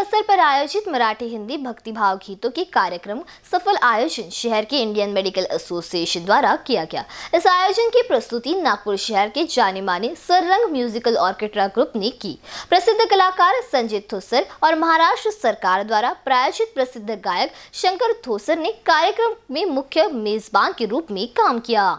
अवसर पर आयोजित मराठी हिंदी भक्ति भाव गीतों के कार्यक्रम सफल आयोजन शहर के इंडियन मेडिकल एसोसिएशन द्वारा किया गया इस आयोजन की प्रस्तुति नागपुर शहर के जाने माने सरंग म्यूजिकल ऑर्केस्ट्रा ग्रुप ने की प्रसिद्ध कलाकार संजय थोसर और महाराष्ट्र सरकार द्वारा प्रायोजित प्रसिद्ध गायक शंकर थोसर ने कार्यक्रम में मुख्य मेजबान के रूप में काम किया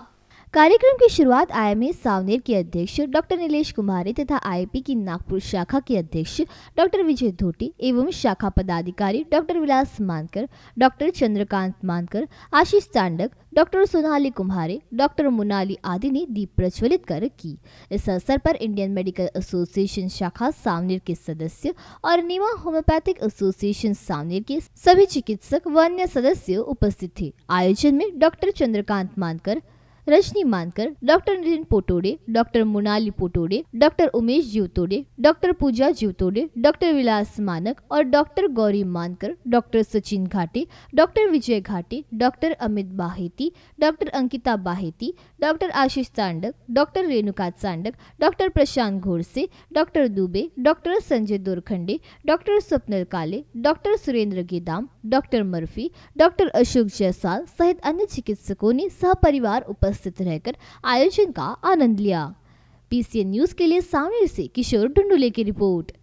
कार्यक्रम की शुरुआत आईएमए सावनेर के अध्यक्ष डॉक्टर नीलेश कुमारी तथा आईपी की नागपुर शाखा के अध्यक्ष डॉक्टर विजय धोटे एवं शाखा पदाधिकारी डॉक्टर विलास मानकर doctor Chandrakant Mankar Ashish Tandak doctor Sonali Kumhare doctor Munali आदि ने दीप प्रज्वलित कर की इस अवसर पर इंडियन मेडिकल एसोसिएशन शाखा सावनेर के सदस्य और नीमा होम्योपैथिक एसोसिएशन सावनेर के सभी चिकित्सक व अन्य सदस्य उपस्थित थे आयोजन में doctor Chandrakant Mankar Rajni Mankar doctor Nitin Potode doctor Munali Potode doctor Umesh Jivtode doctor Pooja Jivtode doctor Vilas Manak और डॉक्टर गौरी मानकर डॉक्टर सचिन घाटे doctor Vijay Ghate doctor Amit Baheti doctor Ankita Baheti doctor Ashish Chandak doctor Renuka Chandak doctor Prashant Ghodse doctor Dubey doctor Sanjay Dorkhande doctor Swapnil Kale doctor Surendra Gedam doctor Murphy doctor Ashok Jaisal सहित अन्य चिकित्सकों ने सहपरिवार उपस्थित उपस्थित रहकर आयोजन का आनंद लिया पीसीएन न्यूज के लिए सामने से किशोर डुंडुले की रिपोर्ट